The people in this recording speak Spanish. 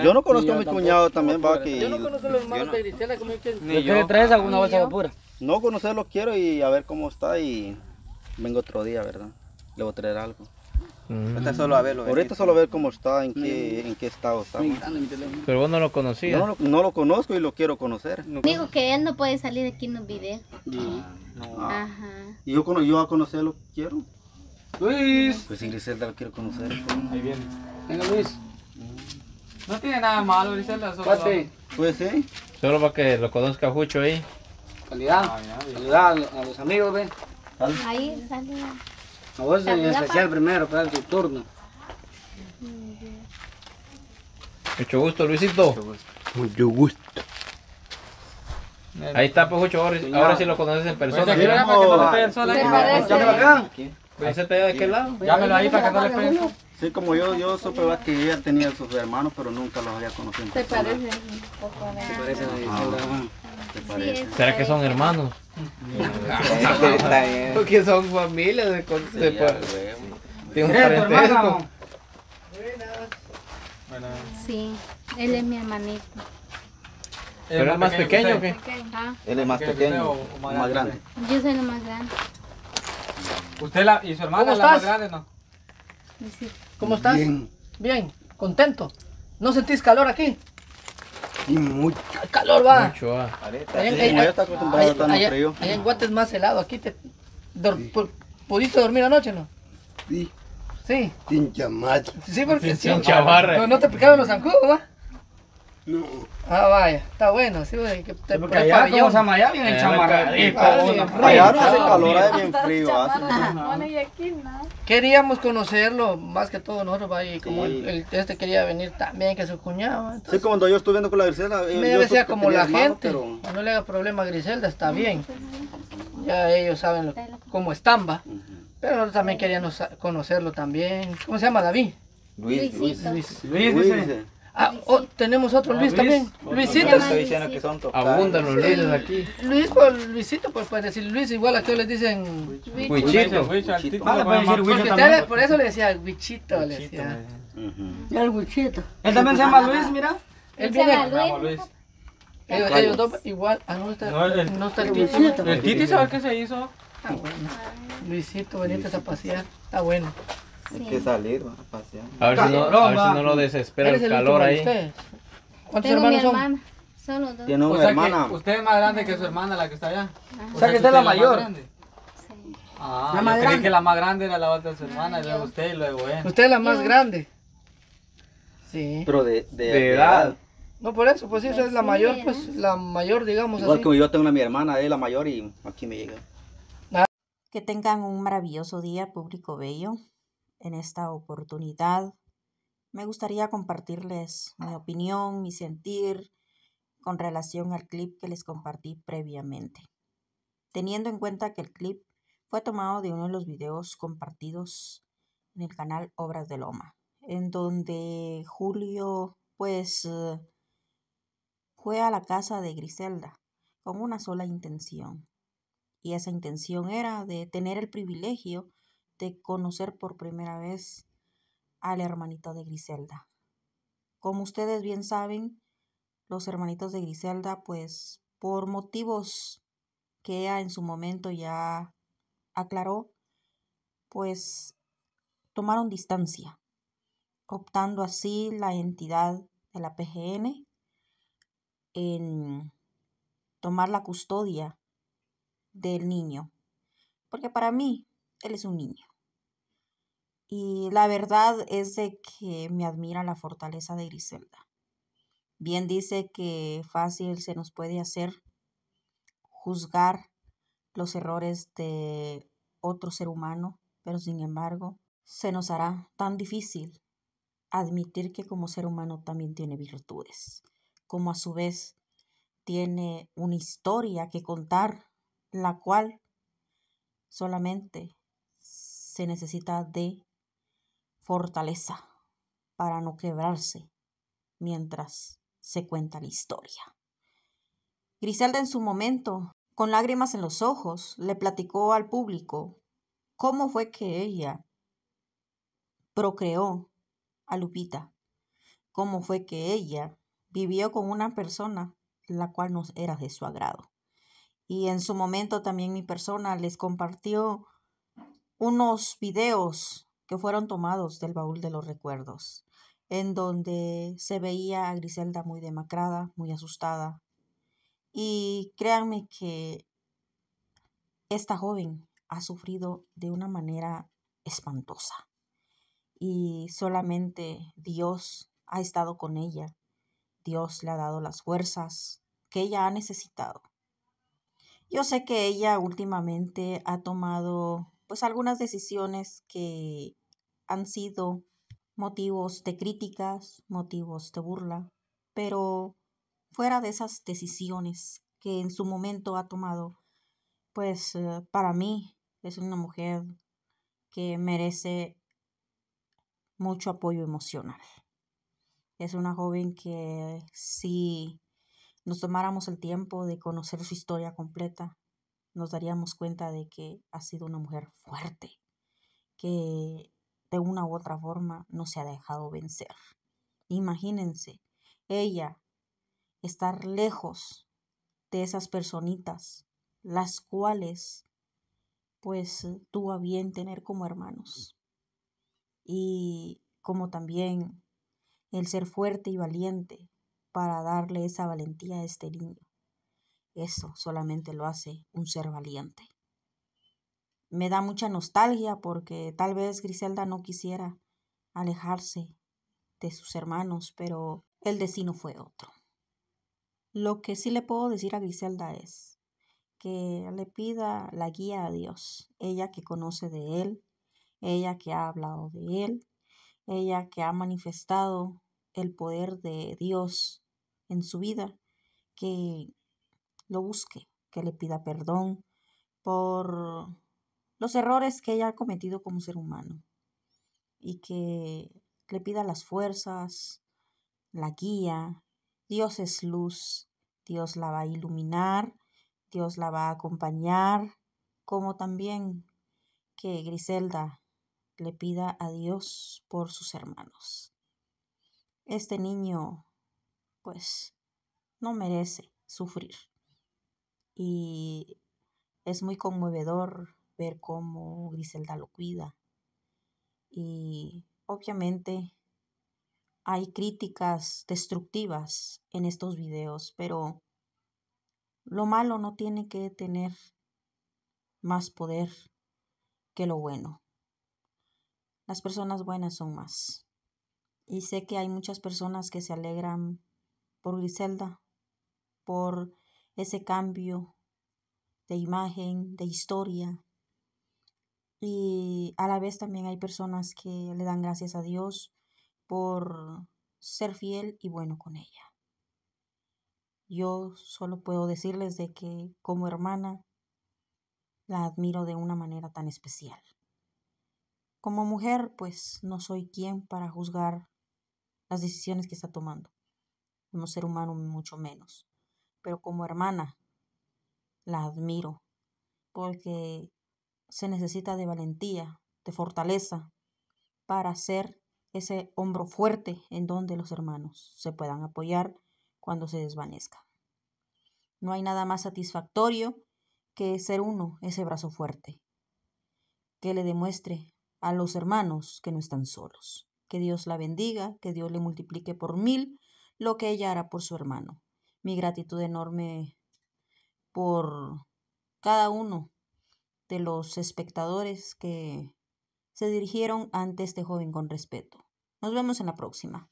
Yo no conozco a mi cuñado también, va aquí. Yo no conozco a los hermanos de Griselda, como dicen. traes alguna bolsa de pura? No, conocerlo quiero y a ver cómo está y vengo otro día, ¿verdad? Le voy a traer algo. Mm. Ahorita solo a verlo. Ahorita solo a ver cómo está, en qué, en qué estado está. Pero vos no lo conocías. No, lo conozco y lo quiero conocer. Digo que él no puede salir aquí en un video. no. Ah. Ajá. Y yo, yo a conocerlo quiero. Luis. Pues si Griselda lo quiero conocer. Ahí viene. Venga Luis. No tiene nada de malo, Grisela. Cuate, pues sí. ¿eh? Solo para que lo conozca Jucho ahí. Calidad, calidad a los amigos, ve. Ahí, saluda A vos en especial primero, para tu turno. Mucho gusto, Luisito. Mucho gusto. Ahí está, pues, Jucho. Ahora, sí lo conoces en persona. Pues para que no le peguen sola. ¿Quién? de qué lado. Llámelo ahí para que no le peguen Sí, como yo, yo supe que ella tenía sus hermanos, pero nunca los había conocido. ¿Te parecen? un poco de ah, ¿Será que son hermanos? Porque son familias de un Sí, él es mi hermanito. ¿El es más pequeño o qué? Él es más pequeño o más grande. Yo soy el más grande. ¿Usted la, y su hermana la más grande no? ¿Cómo estás? Bien. Bien, contento. ¿No sentís calor aquí? Sí, mucho. Ah, calor va. Mucho, ah. Allá en Guate es más helado. Aquí te. ¿Pudiste dormir anoche, no? Sí. Sí. Sin chamarra. Sí, porque. Sin, No, te picaron los zancudos, va. No. Ah, vaya, está bueno, sí, que te Porque allá como se llama allá el eh, chamarradito. Allá no hace calor, es bien frío. Queríamos conocerlo, más que todo nosotros, vaya, y como el, este quería venir también, que su cuñado. sí, cuando yo estuve viendo con la Griselda. Eh, Me decía como la gente, no le haga problema a Griselda, está bien. Ya ellos saben cómo cómo estamba. Pero nosotros también queríamos conocerlo también. ¿Cómo se llama David? Luis. Luis. Luis. Luis. Ah, oh, tenemos otro ah, Luis, también. Luisito. Abundan los Luises aquí. Luis, pues, Luisito, pues para decir Luis, igual aquí le dicen. Huichito. Porque por eso le decía Huichito. Le decía. El Huichito. Él también se llama Luis, mira. Él viene. Luis. Eh, ellos, dos igual. Ah, no está, no está el El Titi, qué se hizo? Está ah, bueno. Luisito, veniste a pasear. Está bueno. Hay que salir, a pasear. A ver, si no, a ver si no lo desespera el calor ahí. ¿Cuántos hermanos mi hermana. son? dos. Tiene una hermana. usted es más grande que su hermana, la que está allá. O sea que usted es la mayor. sí. Ah, creí que la más grande era la otra de su ah, hermana, y luego usted y luego él. Usted es la más grande. Sí. Pero de, de, edad. No, por eso, pues sí, usted es la mayor, pues la mayor, digamos Igual que yo tengo a mi hermana, es la mayor y aquí me llega. Que tengan un maravilloso día, público bello. En esta oportunidad me gustaría compartirles mi opinión, mi sentir con relación al clip que les compartí previamente. Teniendo en cuenta que el clip fue tomado de uno de los videos compartidos en el canal Obras de Loma, en donde Julio pues fue a la casa de Griselda con una sola intención. Y esa intención era de tener el privilegio de conocer por primera vez al hermanito de Griselda. Como ustedes bien saben, los hermanitos de Griselda, pues por motivos que ella en su momento ya aclaró, pues tomaron distancia, optando así la entidad de la PGN en tomar la custodia del niño, porque para mí él es un niño. Y la verdad es de que me admira la fortaleza de Griselda. Bien dice que fácil se nos puede hacer juzgar los errores de otro ser humano, pero sin embargo se nos hará tan difícil admitir que como ser humano también tiene virtudes, como a su vez tiene una historia que contar, la cual solamente se necesita de fortaleza para no quebrarse mientras se cuenta la historia. Griselda en su momento, con lágrimas en los ojos, le platicó al público cómo fue que ella procreó a Lupita, cómo fue que ella vivió con una persona la cual no era de su agrado. Y en su momento también mi persona les compartió unos videos fueron tomados del baúl de los recuerdos, en donde se veía a Griselda muy demacrada, muy asustada. Y créanme que esta joven ha sufrido de una manera espantosa y solamente Dios ha estado con ella. Dios le ha dado las fuerzas que ella ha necesitado. Yo sé que ella últimamente ha tomado pues algunas decisiones que han sido motivos de críticas, motivos de burla, pero fuera de esas decisiones que en su momento ha tomado, pues eh, para mí es una mujer que merece mucho apoyo emocional. Es una joven que si nos tomáramos el tiempo de conocer su historia completa, nos daríamos cuenta de que ha sido una mujer fuerte, que de una u otra forma no se ha dejado vencer. Imagínense, ella estar lejos de esas personitas, las cuales pues tuvo a bien tener como hermanos. Y como también el ser fuerte y valiente para darle esa valentía a este niño. Eso solamente lo hace un ser valiente me da mucha nostalgia porque tal vez Griselda no quisiera alejarse de sus hermanos, pero el destino fue otro. Lo que sí le puedo decir a Griselda es que le pida la guía a Dios, ella que conoce de Él, ella que ha hablado de Él, ella que ha manifestado el poder de Dios en su vida, que lo busque, que le pida perdón por los errores que ella ha cometido como ser humano y que le pida las fuerzas, la guía. Dios es luz, Dios la va a iluminar, Dios la va a acompañar, como también que Griselda le pida a Dios por sus hermanos. Este niño, pues, no merece sufrir. Y es muy conmovedor ver cómo Griselda lo cuida. Y obviamente hay críticas destructivas en estos videos, pero lo malo no tiene que tener más poder que lo bueno. Las personas buenas son más. Y sé que hay muchas personas que se alegran por Griselda, por ese cambio de imagen, de historia, y a la vez también hay personas que le dan gracias a Dios por ser fiel y bueno con ella. Yo solo puedo decirles de que como hermana la admiro de una manera tan especial. Como mujer, pues no soy quien para juzgar las decisiones que está tomando. Como ser humano mucho menos. Pero como hermana, la admiro porque se necesita de valentía, de fortaleza, para ser ese hombro fuerte en donde los hermanos se puedan apoyar cuando se desvanezca. No hay nada más satisfactorio que ser uno ese brazo fuerte, que le demuestre a los hermanos que no están solos. Que Dios la bendiga, que Dios le multiplique por mil lo que ella hará por su hermano. Mi gratitud enorme por cada uno de los espectadores que se dirigieron ante este joven con respeto. Nos vemos en la próxima.